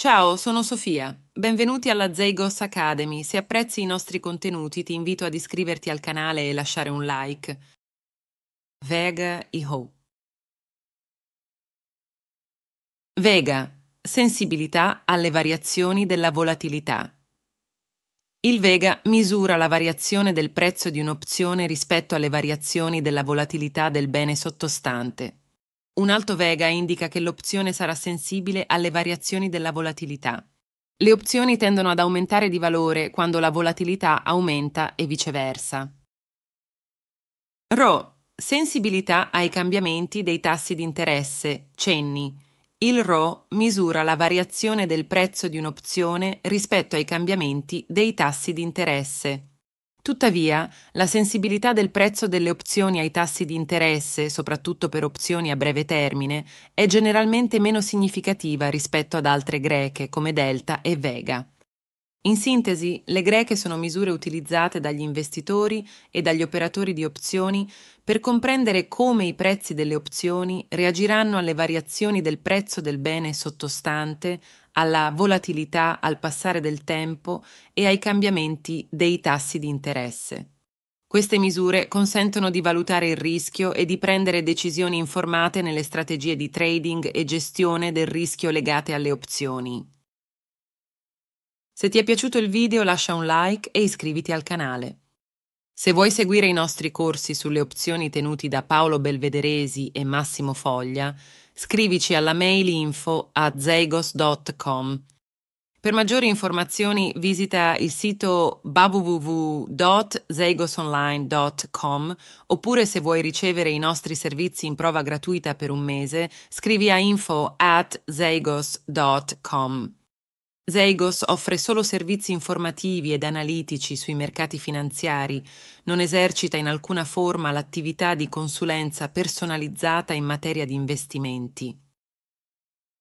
Ciao, sono Sofia. Benvenuti alla Zeigos Academy. Se apprezzi i nostri contenuti ti invito ad iscriverti al canale e lasciare un like. Vega Iho. Vega. Sensibilità alle variazioni della volatilità. Il Vega misura la variazione del prezzo di un'opzione rispetto alle variazioni della volatilità del bene sottostante, un alto vega indica che l'opzione sarà sensibile alle variazioni della volatilità. Le opzioni tendono ad aumentare di valore quando la volatilità aumenta e viceversa. RO. Sensibilità ai cambiamenti dei tassi di interesse, cenni. Il RO misura la variazione del prezzo di un'opzione rispetto ai cambiamenti dei tassi di interesse. Tuttavia, la sensibilità del prezzo delle opzioni ai tassi di interesse, soprattutto per opzioni a breve termine, è generalmente meno significativa rispetto ad altre greche come Delta e Vega. In sintesi, le greche sono misure utilizzate dagli investitori e dagli operatori di opzioni per comprendere come i prezzi delle opzioni reagiranno alle variazioni del prezzo del bene sottostante, alla volatilità al passare del tempo e ai cambiamenti dei tassi di interesse. Queste misure consentono di valutare il rischio e di prendere decisioni informate nelle strategie di trading e gestione del rischio legate alle opzioni. Se ti è piaciuto il video lascia un like e iscriviti al canale. Se vuoi seguire i nostri corsi sulle opzioni tenuti da Paolo Belvederesi e Massimo Foglia, scrivici alla mail info a zeigos.com. Per maggiori informazioni visita il sito www.zeigosonline.com oppure se vuoi ricevere i nostri servizi in prova gratuita per un mese, scrivi a info at zeigos.com. Zeigos offre solo servizi informativi ed analitici sui mercati finanziari, non esercita in alcuna forma l'attività di consulenza personalizzata in materia di investimenti.